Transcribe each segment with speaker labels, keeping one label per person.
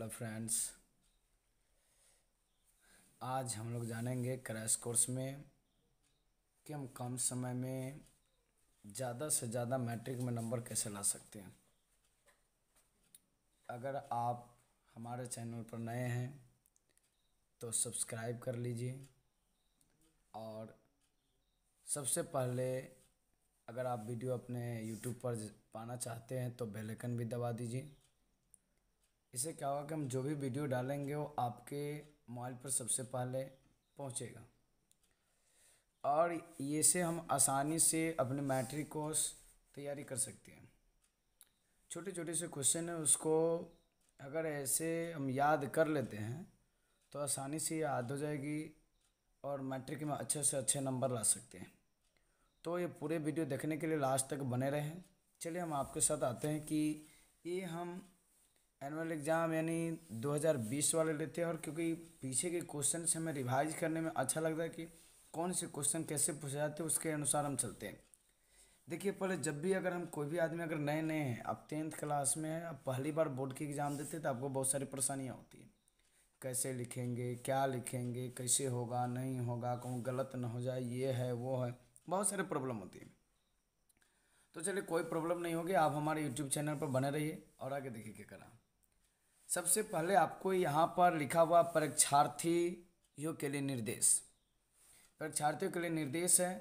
Speaker 1: hello friends आज हम लोग जानेंगे क्रैश कोर्स में कि हम कम समय में ज़्यादा से ज़्यादा मैट्रिक में नंबर कैसे ला सकते हैं अगर आप हमारे चैनल पर नए हैं तो सब्सक्राइब कर लीजिए और सबसे पहले अगर आप वीडियो अपने यूट्यूब पर पाना चाहते हैं तो बेल आइकन भी दबा दीजिए इसे क्या होगा कि हम जो भी वीडियो डालेंगे वो आपके मोबाइल पर सबसे पहले पहुंचेगा और ये से हम आसानी से अपने मैट्रिक कोर्स तैयारी कर सकते हैं छोटे छोटे से क्वेश्चन है उसको अगर ऐसे हम याद कर लेते हैं तो आसानी से याद हो जाएगी और मैट्रिक में अच्छे से अच्छे नंबर ला सकते हैं तो ये पूरे वीडियो देखने के लिए लास्ट तक बने रहें चलिए हम आपके साथ आते हैं कि ये हम एनुअल एग्ज़ाम यानी 2020 वाले लेते हैं और क्योंकि पीछे के क्वेश्चन से हमें रिवाइज करने में अच्छा लगता है कि कौन से क्वेश्चन कैसे पूछे जाते हैं उसके अनुसार हम चलते हैं देखिए पहले जब भी अगर हम कोई भी आदमी अगर नए नए हैं अब टेंथ क्लास में है अब पहली बार बोर्ड की एग्ज़ाम देते हैं तो आपको बहुत सारी परेशानियाँ होती हैं कैसे लिखेंगे क्या लिखेंगे कैसे होगा नहीं होगा कहूँ गलत ना हो जाए ये है वो है बहुत सारे प्रॉब्लम होती है तो चलिए कोई प्रॉब्लम नहीं होगी आप हमारे यूट्यूब चैनल पर बने रहिए और आगे देखिए क्या करा सबसे पहले आपको यहाँ पर लिखा हुआ परीक्षार्थियों के लिए निर्देश परीक्षार्थियों के लिए निर्देश है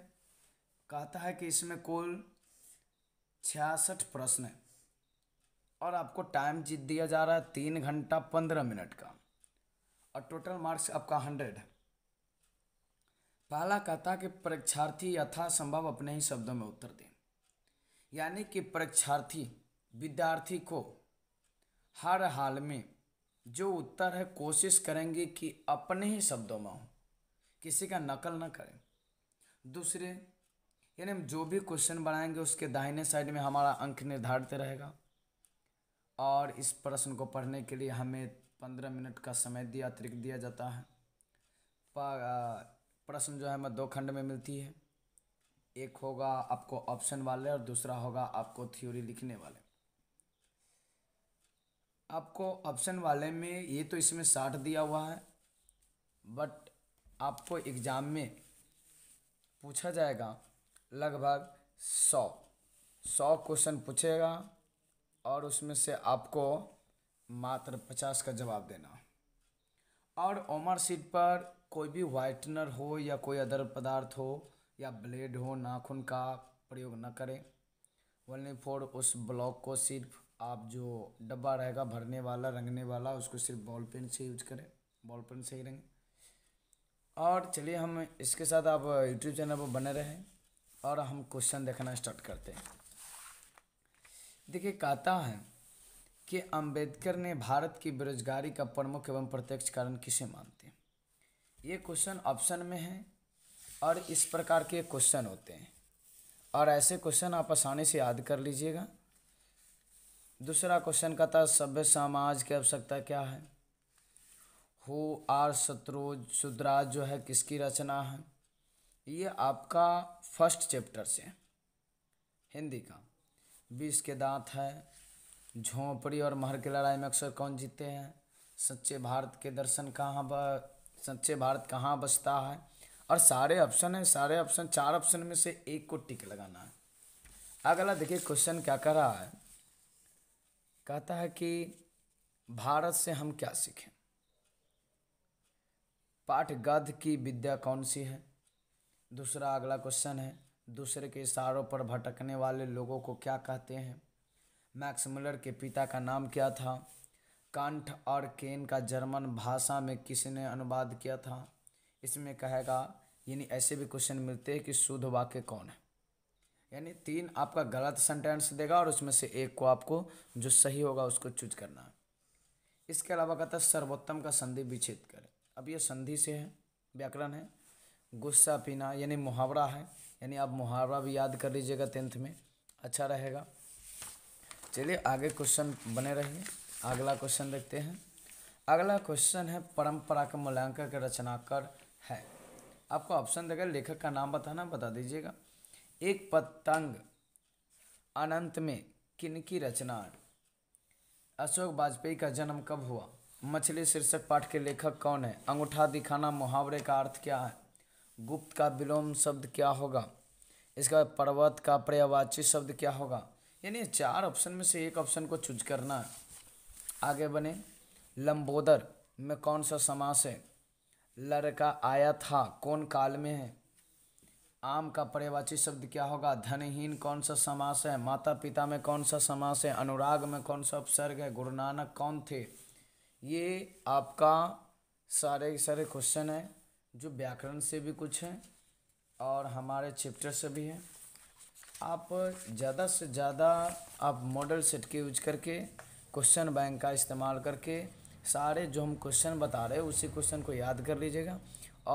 Speaker 1: कहता है कि इसमें कुल छियासठ प्रश्न है और आपको टाइम जीत दिया जा रहा है तीन घंटा पंद्रह मिनट का और टोटल मार्क्स आपका हंड्रेड है पहला कहता है कि परीक्षार्थी यथासंभव अपने ही शब्दों में उत्तर दें यानी कि परीक्षार्थी विद्यार्थी को हर हाल में जो उत्तर है कोशिश करेंगे कि अपने ही शब्दों में हो किसी का नकल ना करें दूसरे यानी हम जो भी क्वेश्चन बनाएंगे उसके दाहिने साइड में हमारा अंक निर्धारित रहेगा और इस प्रश्न को पढ़ने के लिए हमें पंद्रह मिनट का समय दिया अतिरिक्त दिया जाता है प्रश्न जो है हमें दो खंड में मिलती है एक होगा आपको ऑप्शन वाले और दूसरा होगा आपको थ्योरी लिखने वाले आपको ऑप्शन वाले में ये तो इसमें साठ दिया हुआ है बट आपको एग्ज़ाम में पूछा जाएगा लगभग सौ सौ क्वेश्चन पूछेगा और उसमें से आपको मात्र पचास का जवाब देना और ओमर सीट पर कोई भी वाइटनर हो या कोई अदर पदार्थ हो या ब्लेड हो नाखून का प्रयोग न करें वन फोर उस ब्लॉक को सिर्फ आप जो डब्बा रहेगा भरने वाला रंगने वाला उसको सिर्फ बॉल पेन से यूज करें बॉल पेन से ही रंगें और चलिए हम इसके साथ आप यूट्यूब चैनल पर बने रहें और हम क्वेश्चन देखना स्टार्ट करते हैं देखिए कहता है कि अंबेडकर ने भारत की बेरोजगारी का प्रमुख एवं प्रत्यक्ष कारण किसे मानते हैं ये क्वेश्चन ऑप्शन में है और इस प्रकार के क्वेश्चन होते हैं और ऐसे क्वेश्चन आप आसानी से याद कर लीजिएगा दूसरा क्वेश्चन का था सभ्य समाज की आवश्यकता क्या है हु आर शत्रु शुद्राज जो है किसकी रचना है ये आपका फर्स्ट चैप्टर से हिंदी का बीस के दांत है झोंपड़ी और महर की लड़ाई में अक्सर कौन जीते हैं सच्चे भारत के दर्शन कहाँ ब सच्चे भारत कहाँ बसता है और सारे ऑप्शन है सारे ऑप्शन चार ऑप्शन में से एक को टिक लगाना है अगला देखिए क्वेश्चन क्या कर रहा है कहता है कि भारत से हम क्या सीखें पाठ गद्य की विद्या कौन सी है दूसरा अगला क्वेश्चन है दूसरे के इशारों पर भटकने वाले लोगों को क्या कहते हैं मैक्स मुलर के पिता का नाम क्या था कंठ और केन का जर्मन भाषा में किसने अनुवाद किया था इसमें कहेगा यानी ऐसे भी क्वेश्चन मिलते हैं कि शुद्ध वाक्य कौन है यानी तीन आपका गलत सेंटेंस देगा और उसमें से एक को आपको जो सही होगा उसको चूज करना है इसके अलावा कहता है सर्वोत्तम का संधि विच्छेद करें अब ये संधि से है व्याकरण है गुस्सा पीना यानी मुहावरा है यानी आप मुहावरा भी याद कर लीजिएगा टेंथ में अच्छा रहेगा चलिए आगे क्वेश्चन बने रहिए अगला क्वेश्चन देखते हैं अगला क्वेश्चन है परंपरा का मूल्यांकन के रचनाकार है आपको ऑप्शन देगा लेखक का नाम बताना बता दीजिएगा एक पतंग अनंत में किनकी रचना अशोक वाजपेयी का जन्म कब हुआ मछली शीर्षक पाठ के लेखक कौन है अंगूठा दिखाना मुहावरे का अर्थ क्या है गुप्त का विलोम शब्द क्या होगा इसका पर्वत का पर्यावाची शब्द क्या होगा यानी चार ऑप्शन में से एक ऑप्शन को चूज करना है आगे बने लंबोदर में कौन सा समास है लड़का आया था कौन काल में है आम का पर्यायवाची शब्द क्या होगा धनहीन कौन सा समास है माता पिता में कौन सा समास है अनुराग में कौन सा उपसर्ग है गुरु नानक कौन थे ये आपका सारे सारे क्वेश्चन है जो व्याकरण से भी कुछ है और हमारे चैप्टर से भी है आप ज़्यादा से ज़्यादा आप मॉडल सेट के यूज करके क्वेश्चन बैंक का इस्तेमाल करके सारे जो हम क्वेश्चन बता रहे हैं उसी क्वेश्चन को याद कर लीजिएगा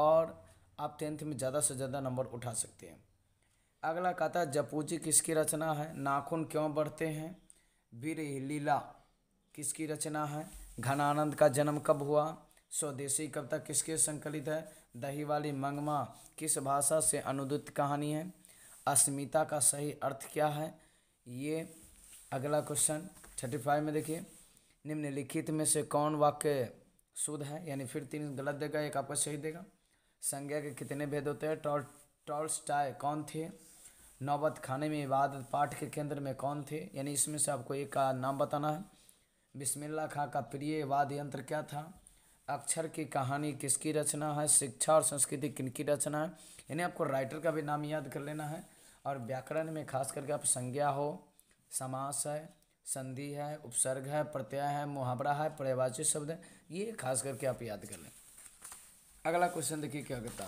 Speaker 1: और आप टेंथ में ज़्यादा से ज़्यादा नंबर उठा सकते हैं अगला कहता है जपूजी किसकी रचना है नाखून क्यों बढ़ते हैं वीर लीला किसकी रचना है घनानंद का जन्म कब हुआ स्वदेशी कविता किसके संकलित है दही वाली मंगमा किस भाषा से अनुदित कहानी है अस्मिता का सही अर्थ क्या है ये अगला क्वेश्चन थर्टी फाइव में देखिए निम्नलिखित में से कौन वाक्य शुद्ध है यानी फिर तीन गलत देगा एक आपको सही देगा संज्ञा के कितने भेद होते हैं टॉल टॉल्स्टाय कौन थे नौबत खाने में इबादत पाठ के केंद्र में कौन थे यानी इसमें से आपको एक का नाम बताना है बिस्मिल्ला खां का प्रिय वाद यंत्र क्या था अक्षर की कहानी किसकी रचना है शिक्षा और संस्कृति किन की रचना है यानी आपको राइटर का भी नाम याद कर लेना है और व्याकरण में खास करके आप संज्ञा हो समास है संधि है उपसर्ग है प्रत्यय है मुहावरा है पर्यवाची शब्द है ये खास करके आप याद कर लें अगला क्वेश्चन देखिए क्या कहता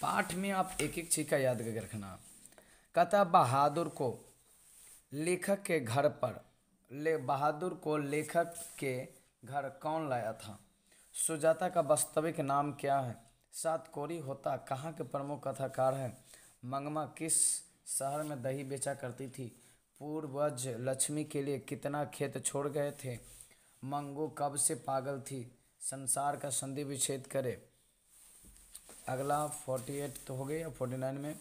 Speaker 1: पाठ में आप एक एक चीज का याद करके रखना कहता बहादुर को लेखक के घर पर ले बहादुर को लेखक के घर कौन लाया था सुजाता का वास्तविक नाम क्या है सात कोरी होता कहाँ के प्रमुख कथाकार हैं मंगमा किस शहर में दही बेचा करती थी पूर्वज लक्ष्मी के लिए कितना खेत छोड़ गए थे मंगू कब से पागल थी संसार का संधि विच्छेद करे अगला फोर्टी एट तो हो गया फोर्टी नाइन में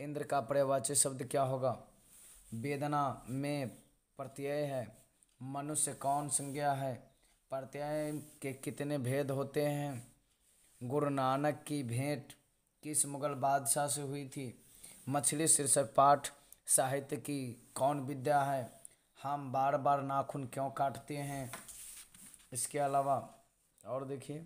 Speaker 1: इंद्र का पर्यवाची शब्द क्या होगा वेदना में प्रत्यय है मनुष्य कौन संज्ञा है प्रत्यय के कितने भेद होते हैं गुरु नानक की भेंट किस मुगल बादशाह से हुई थी मछली शीर्षक पाठ साहित्य की कौन विद्या है हम बार बार नाखून क्यों काटते हैं इसके अलावा और देखिए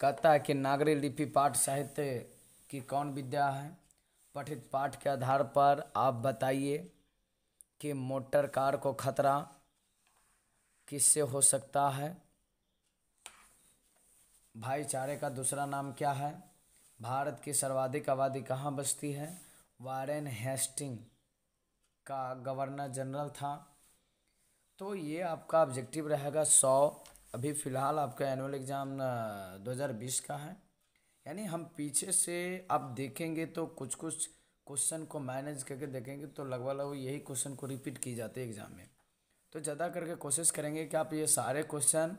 Speaker 1: कहता है कि नागरी लिपि पाठ साहित्य की कौन विद्या है पठित पाठ के आधार पर आप बताइए कि मोटर कार को खतरा किससे हो सकता है भाईचारे का दूसरा नाम क्या है भारत की सर्वाधिक आबादी कहाँ बसती है वारेन हेस्टिंग का गवर्नर जनरल था तो ये आपका ऑब्जेक्टिव रहेगा सौ अभी फ़िलहाल आपका एनुअल एग्ज़ाम 2020 का है यानी हम पीछे से आप देखेंगे तो कुछ कुछ क्वेश्चन को मैनेज करके देखेंगे तो लगभग लगभग यही क्वेश्चन को रिपीट की जाती है एग्ज़ाम में तो ज़्यादा करके कोशिश करेंगे कि आप ये सारे क्वेश्चन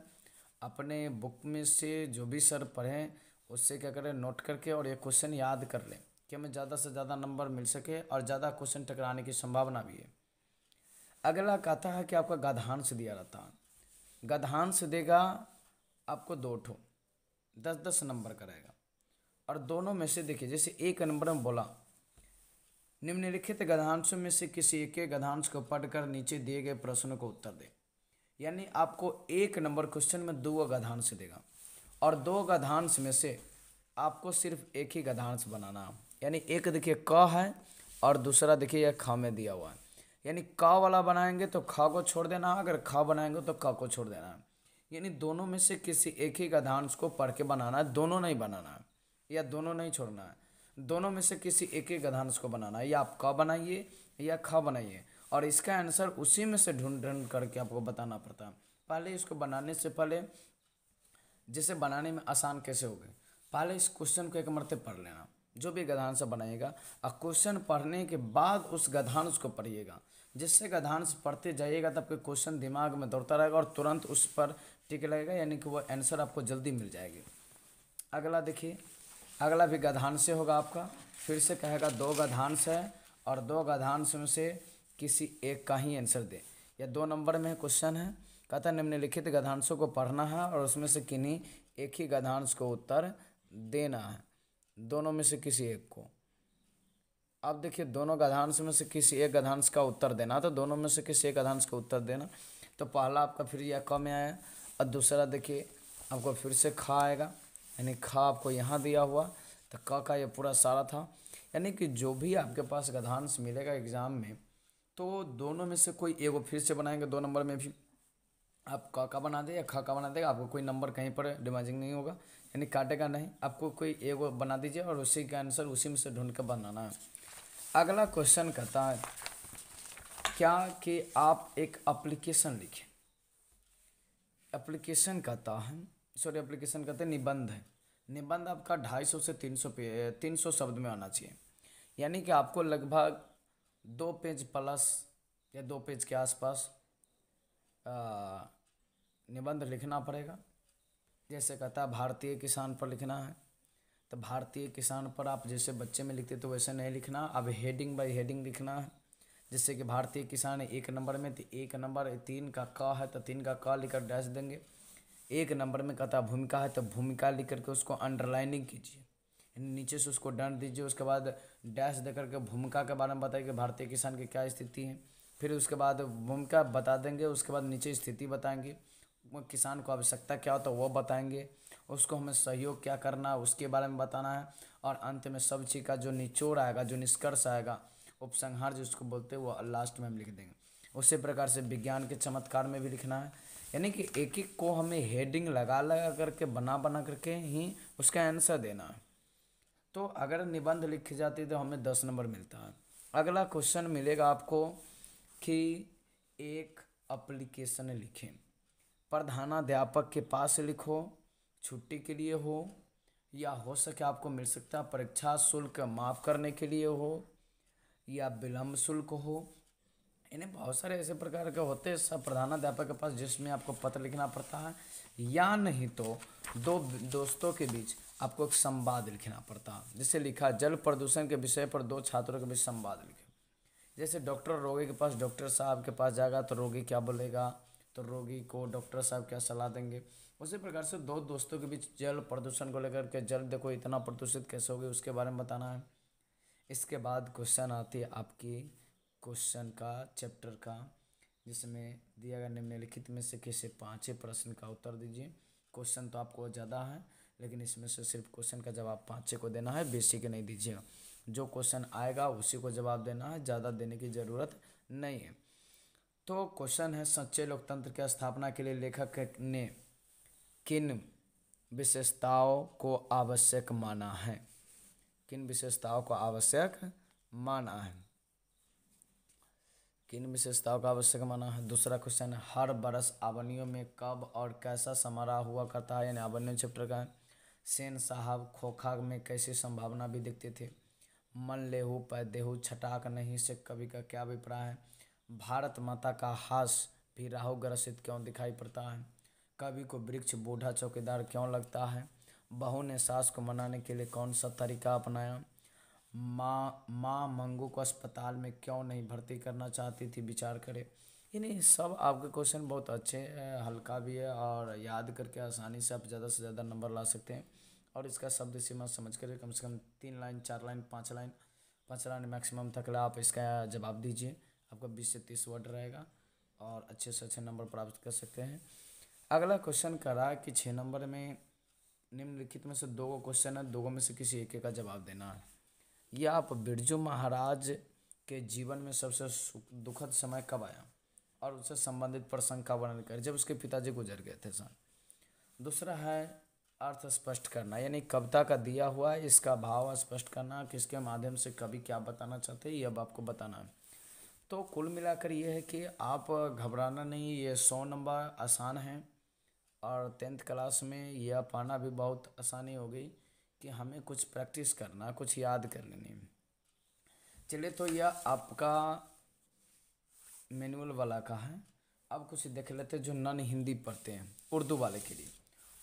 Speaker 1: अपने बुक में से जो भी सर पढ़ें उससे क्या करें नोट करके और ये क्वेश्चन याद कर लें कि हमें ज़्यादा से ज़्यादा नंबर मिल सके और ज़्यादा क्वेश्चन टकराने की संभावना भी है अगला कहता है कि आपका गधांश दिया रहता है गधांश देगा आपको दो ठो दस दस नंबर कराएगा और दोनों में से देखिए जैसे एक नंबर में बोला निम्नलिखित गधांशों में से किसी एक के गधांश को पढ़कर नीचे दिए गए प्रश्नों को उत्तर दे यानी आपको एक नंबर क्वेश्चन में दो गधांश देगा और दो गधांश में से आपको सिर्फ एक ही गधांश बनाना यानी एक देखिए क है और दूसरा देखिए यह ख में दिया हुआ है यानी क वाला बनाएंगे तो ख को छोड़ देना है अगर ख बनाएंगे तो क को छोड़ देना है यानी दोनों में से किसी एक ही गधांश को पढ़ के बनाना है दोनों नहीं बनाना है या दोनों नहीं छोड़ना है दोनों में से किसी एक ही गधांश को बनाना है या आप क बनाइए या ख बनाइए और इसका आंसर उसी में से ढूंढ ढूंढ करके आपको बताना पड़ता है पहले इसको बनाने से पहले जिसे बनाने में आसान कैसे हो गए पहले इस क्वेश्चन को एक मरते पढ़ लेना जो भी गधांश बनाइएगा और क्वेश्चन पढ़ने के बाद उस गधांश को पढ़िएगा जिससे गधांश पढ़ते जाइएगा तब के क्वेश्चन दिमाग में दौड़ता रहेगा और तुरंत उस पर टिक लगेगा यानी कि वह आंसर आपको जल्दी मिल जाएगी अगला देखिए अगला भी गधांश होगा आपका फिर से कहेगा दो गधांश है और दो गधांश में से किसी एक का ही आंसर दें या दो नंबर में क्वेश्चन है कथा निम्नलिखित गधांशों को पढ़ना है और उसमें से किन्हीं एक ही गधांश को उत्तर देना है दोनों में से किसी एक को अब देखिए दोनों गधांश में से किसी एक गधांश का उत्तर देना तो दोनों में से किसी एक गधांश का उत्तर देना तो पहला आपका फिर यह क में आया और दूसरा देखिए आपको फिर से खा आएगा यानी खा आपको यहाँ दिया हुआ तो क का ये पूरा सारा था यानी कि जो भी आपके पास गधांश मिलेगा एग्ज़ाम में तो दोनों में से कोई एगो फिर से बनाएंगे दो नंबर में भी आप क का बना दे या ख का बना देगा आपको कोई नंबर कहीं पर डिमाजिंग नहीं होगा यानी काटेगा नहीं आपको कोई एक बना दीजिए और उसी का आंसर उसी में से ढूंढ कर बनाना है अगला क्वेश्चन कहता है क्या कि आप एक एप्लीकेशन लिखें एप्लीकेशन कहता है सॉरी एप्लीकेशन कहते हैं निबंध है निबंध आपका ढाई सौ से तीन सौ पे तीन सौ शब्द में आना चाहिए यानी कि आपको लगभग दो पेज प्लस या दो पेज के आसपास निबंध लिखना पड़ेगा जैसे कहता है भारतीय किसान पर लिखना है तो भारतीय किसान पर आप जैसे बच्चे में लिखते तो वैसे नहीं लिखना अब हेडिंग बाय हेडिंग लिखना है जैसे कि भारतीय किसान एक नंबर में तो एक नंबर तीन का क है तो तीन का क लिखकर डैश देंगे एक नंबर में कहता भूमिका है तो भूमिका लिख करके उसको अंडरलाइनिंग कीजिए नीचे से उसको डंड दीजिए उसके बाद डैश दे करके भूमिका के बारे में बताइए कि भारतीय किसान की क्या स्थिति है फिर उसके बाद भूमिका बता देंगे उसके बाद नीचे स्थिति बताएंगे किसान को आवश्यकता क्या होता है वह बताएंगे उसको हमें सहयोग क्या करना है उसके बारे में बताना है और अंत में सब चीज़ का जो निचोड़ आएगा जो निष्कर्ष आएगा उपसंहार जिसको बोलते हैं वो लास्ट में हम लिख देंगे उसी प्रकार से विज्ञान के चमत्कार में भी लिखना है यानी कि एक एक को हमें हेडिंग लगा लगा करके बना बना करके ही उसका आंसर देना है तो अगर निबंध लिखे जाते तो हमें दस नंबर मिलता है अगला क्वेश्चन मिलेगा आपको कि एक अप्लीकेशन लिखें प्रधानाध्यापक के पास लिखो छुट्टी के लिए हो या हो सके आपको मिल सकता है परीक्षा शुल्क माफ़ करने के लिए हो या विलम्ब शुल्क हो इन्हें बहुत सारे ऐसे प्रकार के होते हैं सब प्रधानाध्यापक के पास जिसमें आपको पत्र लिखना पड़ता है या नहीं तो दो दोस्तों के बीच आपको एक संवाद लिखना पड़ता है जिसे लिखा जल प्रदूषण के विषय पर दो छात्रों के बीच संवाद लिखे जैसे डॉक्टर रोगी के पास डॉक्टर साहब के पास जाएगा तो रोगी क्या बोलेगा तो रोगी को डॉक्टर साहब क्या सलाह देंगे उसी प्रकार से दो दोस्तों के बीच जल प्रदूषण को लेकर के जल देखो इतना प्रदूषित कैसे हो गया उसके बारे में बताना है इसके बाद क्वेश्चन आती है आपकी क्वेश्चन का चैप्टर का जिसमें दिया गया निम्नलिखित में से किसी पाँच प्रश्न का उत्तर दीजिए क्वेश्चन तो आपको ज़्यादा है लेकिन इसमें से सिर्फ क्वेश्चन का जवाब पाँचे को देना है बेसिक नहीं दीजिएगा जो क्वेश्चन आएगा उसी को जवाब देना है ज़्यादा देने की ज़रूरत नहीं है तो क्वेश्चन है सच्चे लोकतंत्र की स्थापना के लिए लेखक ने किन विशेषताओं को आवश्यक माना है किन विशेषताओं को आवश्यक माना है किन विशेषताओं का आवश्यक माना है दूसरा क्वेश्चन है हर बरस आवनियों में कब और कैसा समारोह हुआ करता है यानी आवनियों चैप्टर का सेन साहब खोखा में कैसी संभावना भी देखते थे मन लेहू पैदेहू छटाक नहीं से कवि का क्या अभिप्राय है भारत माता का हास भी राहु ग्रसित क्यों दिखाई पड़ता है कवि को वृक्ष बूढ़ा चौकीदार क्यों लगता है बहू ने सास को मनाने के लिए कौन सा तरीका अपनाया माँ माँ मंगू को अस्पताल में क्यों नहीं भर्ती करना चाहती थी विचार करें यानी सब आपके क्वेश्चन बहुत अच्छे हैं हल्का भी है और याद करके आसानी से आप ज़्यादा से ज़्यादा नंबर ला सकते हैं और इसका शब्द सीमा समझ कर कम से कम तीन लाइन चार लाइन पाँच लाइन पाँच लाइन मैक्सिमम तक आप इसका जवाब दीजिए आपका बीस से तीस वर्ड रहेगा और अच्छे से अच्छे नंबर प्राप्त कर सकते हैं अगला क्वेश्चन कह रहा है कि छः नंबर में निम्नलिखित में से दो क्वेश्चन है दो में से किसी एक का जवाब देना है यह आप बिरजू महाराज के जीवन में सबसे दुखद समय कब आया और उससे संबंधित प्रसंग का वर्णन करें जब उसके पिताजी गुजर गए थे सर दूसरा है अर्थ स्पष्ट करना यानी कविता का दिया हुआ है इसका भाव स्पष्ट करना किसके माध्यम से कभी क्या बताना चाहते हैं ये अब आपको बताना है तो कुल मिलाकर यह है कि आप घबराना नहीं ये सौ नंबर आसान है और टेंथ क्लास में यह पाना भी बहुत आसानी हो गई कि हमें कुछ प्रैक्टिस करना कुछ याद कर लेनी चलिए तो यह आपका मैनुअल वाला का है अब कुछ देख लेते जो नन हिंदी पढ़ते हैं उर्दू वाले के लिए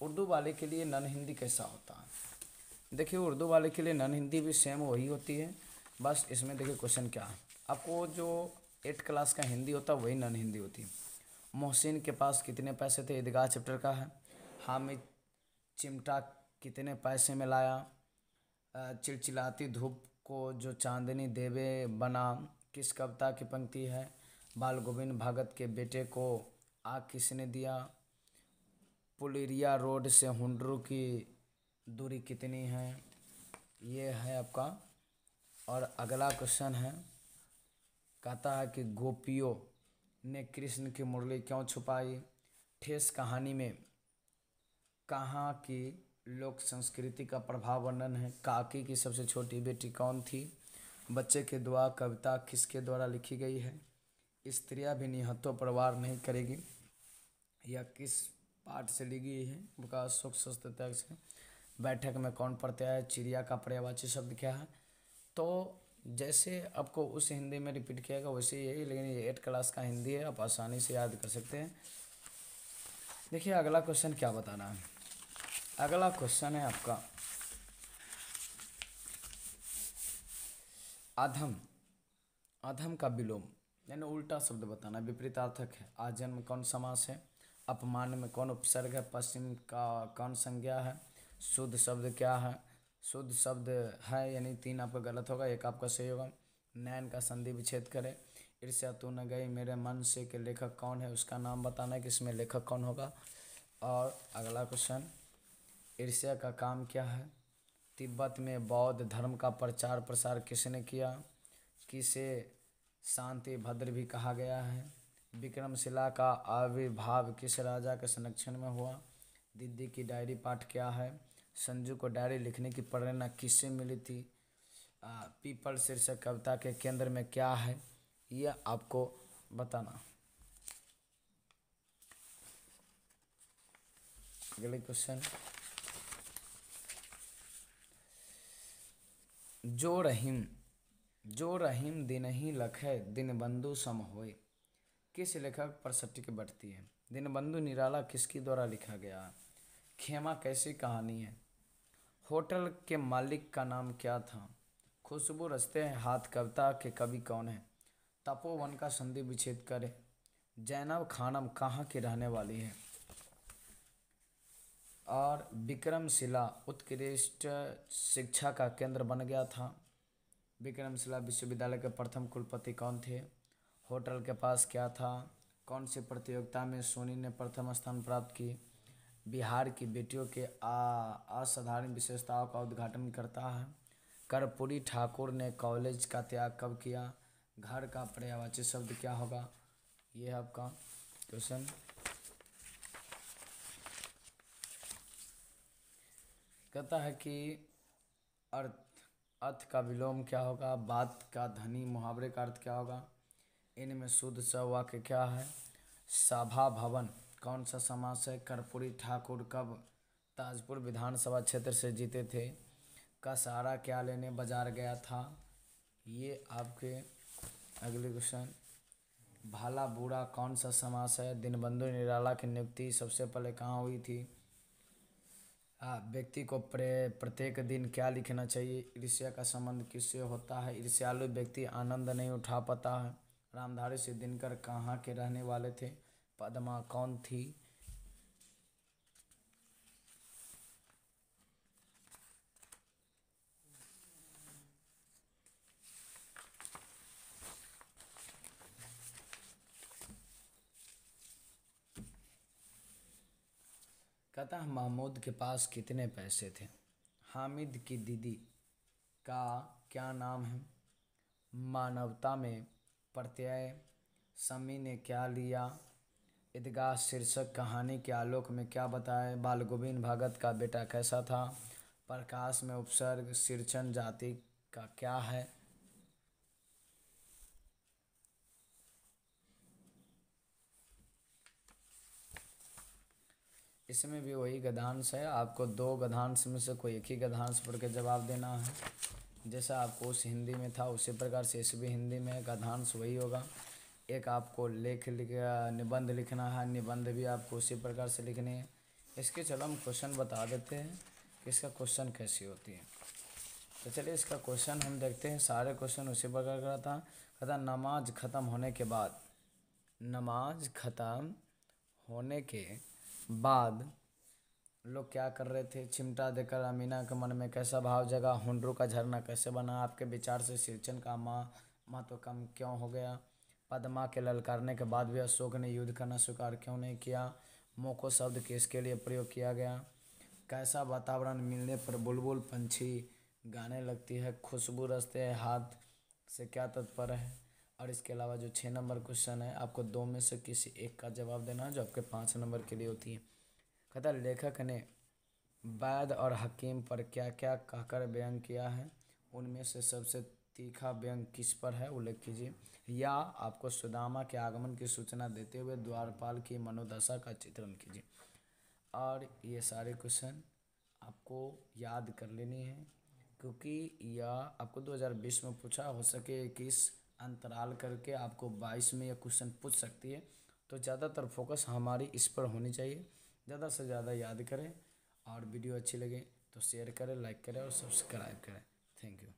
Speaker 1: उर्दू वाले के लिए नन हिंदी कैसा होता है देखिए उर्दू वाले के लिए नन हिंदी भी सेम वही होती है बस इसमें देखिए क्वेश्चन क्या है आपको जो एट क्लास का हिंदी होता वही नॉन हिंदी होती मोहसिन के पास कितने पैसे थे ईदगाह चैप्टर का है हामिद चिमटा कितने पैसे में लाया चिलचिलाती धूप को जो चांदनी देवे बना किस कविता की पंक्ति है बाल गोविंद भगत के बेटे को आग किसने दिया पुलिरिया रोड से हुडरू की दूरी कितनी है ये है आपका और अगला क्वेश्चन है कहता है कि गोपियों ने कृष्ण की मुरली क्यों छुपाई ठेस कहानी में कहाँ की लोक संस्कृति का प्रभाव वर्णन है काकी की सबसे छोटी बेटी कौन थी बच्चे के दुआ कविता किसके द्वारा लिखी गई है स्त्रियाँ भी निहत्तों पर वार नहीं करेगी या किस पाठ से ली गई है उनका सुख स्वस्थ त्याग से बैठक में कौन प्रत्यय चिड़िया का पर्यावाची शब्द क्या है तो जैसे आपको उस हिंदी में रिपीट किया गया वैसे यही लेकिन ये एट क्लास का हिंदी है आप आसानी से याद कर सकते हैं देखिए अगला क्वेश्चन क्या बता रहा है अगला क्वेश्चन है आपका अधम अधम का विलोम यानी उल्टा शब्द बताना है विपरीतार्थक है आजन्म में कौन समास है अपमान में कौन उपसर्ग है पश्चिम का कौन संज्ञा है शुद्ध शब्द क्या है शुद्ध शब्द है यानी तीन आपका गलत होगा एक आपका सही होगा नैन का संधि विच्छेद करें ईर्ष्या तू न गई मेरे मन से के लेखक कौन है उसका नाम बताना है कि इसमें लेखक कौन होगा और अगला क्वेश्चन ईर्ष्या का काम क्या है तिब्बत में बौद्ध धर्म का प्रचार प्रसार किसने किया किसे शांति भद्र भी कहा गया है विक्रमशिला का आविर्भाव किस राजा के संरक्षण में हुआ दीदी की डायरी पाठ क्या है संजू को डायरी लिखने की प्रेरणा किससे मिली थी पीपल शीर्षक कविता के केंद्र में क्या है यह आपको बताना अगले क्वेश्चन जो रहीम जो रहीम दिन ही है दिन बंधु सम होए किस लेखक पर सटिक बढ़ती है दिन बंधु निराला किसके द्वारा लिखा गया खेमा कैसी कहानी है होटल के मालिक का नाम क्या था खुशबू रस्ते हैं हाथ कविता के कवि कौन है तपोवन का संधि विच्छेद करे जैनब खानम कहाँ की रहने वाली है और विक्रमशिला उत्कृष्ट शिक्षा का केंद्र बन गया था विक्रमशिला विश्वविद्यालय के प्रथम कुलपति कौन थे होटल के पास क्या था कौन सी प्रतियोगिता में सोनी ने प्रथम स्थान प्राप्त की बिहार की बेटियों के असाधारण विशेषताओं का उद्घाटन करता है कर्पूरी ठाकुर ने कॉलेज का त्याग कब किया घर का पर्यावाची शब्द क्या होगा ये है आपका क्वेश्चन कहता है कि अर्थ अर्थ का विलोम क्या होगा बात का धनी मुहावरे का अर्थ क्या होगा इनमें शुद्ध सवाक्य क्या है सभा भवन कौन सा है कर्पूरी ठाकुर कब ताजपुर विधानसभा क्षेत्र से जीते थे का सहारा क्या लेने बाजार गया था ये आपके अगले क्वेश्चन भाला बूढ़ा कौन सा समास है दिनबंधु निराला की नियुक्ति सबसे पहले कहाँ हुई थी व्यक्ति को प्रे प्रत्येक दिन क्या लिखना चाहिए ईर्ष्या का संबंध किससे होता है ईर्ष्यालु व्यक्ति आनंद नहीं उठा पाता है रामधारी दिनकर कहाँ के रहने वाले थे पदमा कौन थी कहता है महमूद के पास कितने पैसे थे हामिद की दीदी का क्या नाम है मानवता में प्रत्यय समी ने क्या लिया ईदगाह शीर्षक कहानी के आलोक में क्या बताएं बाल गोविंद भगत का बेटा कैसा था प्रकाश में उपसर्ग सिरचन जाति का क्या है इसमें भी वही गधांश है आपको दो गधांश में से कोई एक ही गधांश पढ़ के जवाब देना है जैसा आपको उस हिंदी में था उसी प्रकार से इस भी हिंदी में गधांश वही होगा एक आपको लेख लिख निबंध लिखना है निबंध भी आपको उसी प्रकार से लिखने हैं इसके चलो हम क्वेश्चन बता देते हैं कि इसका क्वेश्चन कैसी होती है तो चलिए इसका क्वेश्चन हम देखते हैं सारे क्वेश्चन उसी प्रकार का था कहता नमाज ख़त्म होने के बाद नमाज ख़त्म होने के बाद लोग क्या कर रहे थे चिमटा देकर अमीना के मन में कैसा भाव जगा हुंडरू का झरना कैसे बना आपके विचार से सिंचन का माँ महत्व तो कम क्यों हो गया पदमा के ललकारने के बाद भी अशोक ने युद्ध करना स्वीकार क्यों नहीं किया मोको शब्द किसके लिए प्रयोग किया गया कैसा वातावरण मिलने पर बुलबुल पंछी गाने लगती है खुशबू रस्ते है हाथ से क्या तत्पर है और इसके अलावा जो छः नंबर क्वेश्चन है आपको दो में से किसी एक का जवाब देना है जो आपके पाँच नंबर के लिए होती है कथा लेखक ने वैद और हकीम पर क्या क्या कहकर बयान किया है उनमें से सबसे तीखा व्यंग किस पर है उल्लेख कीजिए या आपको सुदामा के आगमन की सूचना देते हुए द्वारपाल की मनोदशा का चित्रण कीजिए और ये सारे क्वेश्चन आपको याद कर लेनी है क्योंकि यह आपको 2020 में पूछा हो सके इक्कीस अंतराल करके आपको 22 में यह क्वेश्चन पूछ सकती है तो ज़्यादातर फोकस हमारी इस पर होनी चाहिए ज़्यादा से ज़्यादा याद करें और वीडियो अच्छी लगे तो शेयर करें लाइक करें और सब्सक्राइब करें थैंक यू